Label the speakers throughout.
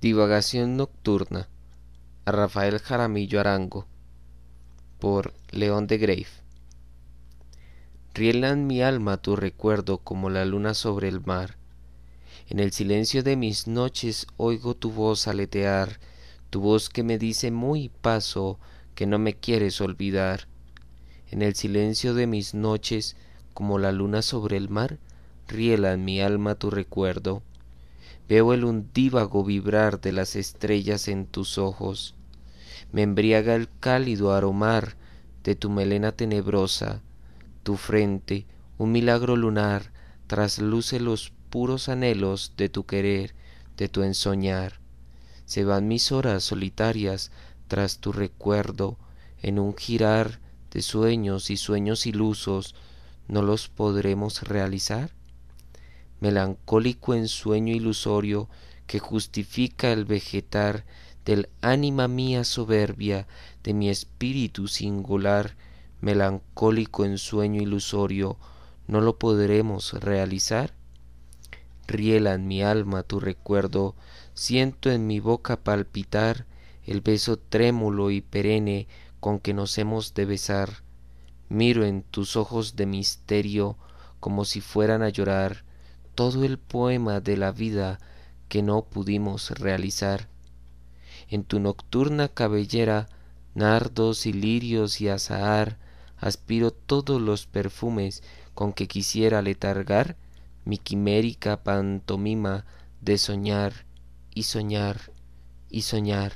Speaker 1: Divagación Nocturna a Rafael Jaramillo Arango por León de Grave. Riela en mi alma tu recuerdo como la luna sobre el mar. En el silencio de mis noches oigo tu voz aletear, tu voz que me dice muy paso que no me quieres olvidar. En el silencio de mis noches, como la luna sobre el mar, riela en mi alma tu recuerdo. Veo el undívago vibrar de las estrellas en tus ojos. Me embriaga el cálido aromar de tu melena tenebrosa. Tu frente, un milagro lunar, trasluce los puros anhelos de tu querer, de tu ensoñar. Se van mis horas solitarias tras tu recuerdo, en un girar de sueños y sueños ilusos, ¿no los podremos realizar? melancólico ensueño ilusorio que justifica el vegetar del ánima mía soberbia, de mi espíritu singular, melancólico ensueño ilusorio, ¿no lo podremos realizar? Riela en mi alma tu recuerdo, siento en mi boca palpitar el beso trémulo y perenne con que nos hemos de besar. Miro en tus ojos de misterio como si fueran a llorar todo el poema de la vida que no pudimos realizar. En tu nocturna cabellera, nardos y lirios y azahar, aspiro todos los perfumes con que quisiera letargar mi quimérica pantomima de soñar y soñar y soñar.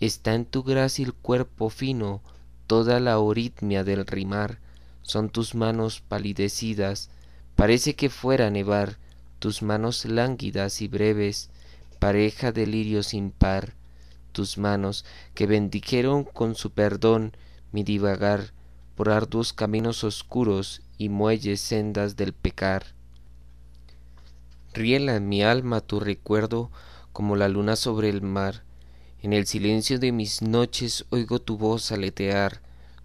Speaker 1: Está en tu grácil cuerpo fino toda la oritmia del rimar, son tus manos palidecidas, Parece que fuera nevar tus manos lánguidas y breves, pareja de sin par, tus manos que bendijeron con su perdón mi divagar por arduos caminos oscuros y muelles sendas del pecar. Riela en mi alma tu recuerdo como la luna sobre el mar. En el silencio de mis noches oigo tu voz aletear,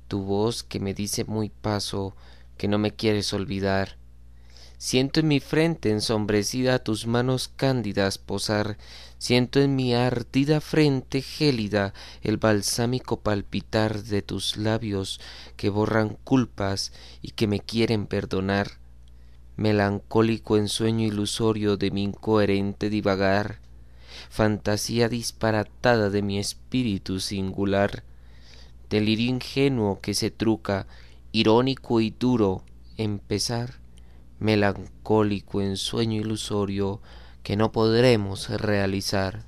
Speaker 1: tu voz que me dice muy paso que no me quieres olvidar. Siento en mi frente ensombrecida tus manos cándidas posar, siento en mi ardida frente gélida el balsámico palpitar de tus labios que borran culpas y que me quieren perdonar. Melancólico ensueño ilusorio de mi incoherente divagar, fantasía disparatada de mi espíritu singular, delirio ingenuo que se truca, irónico y duro, empezar melancólico ensueño ilusorio que no podremos realizar.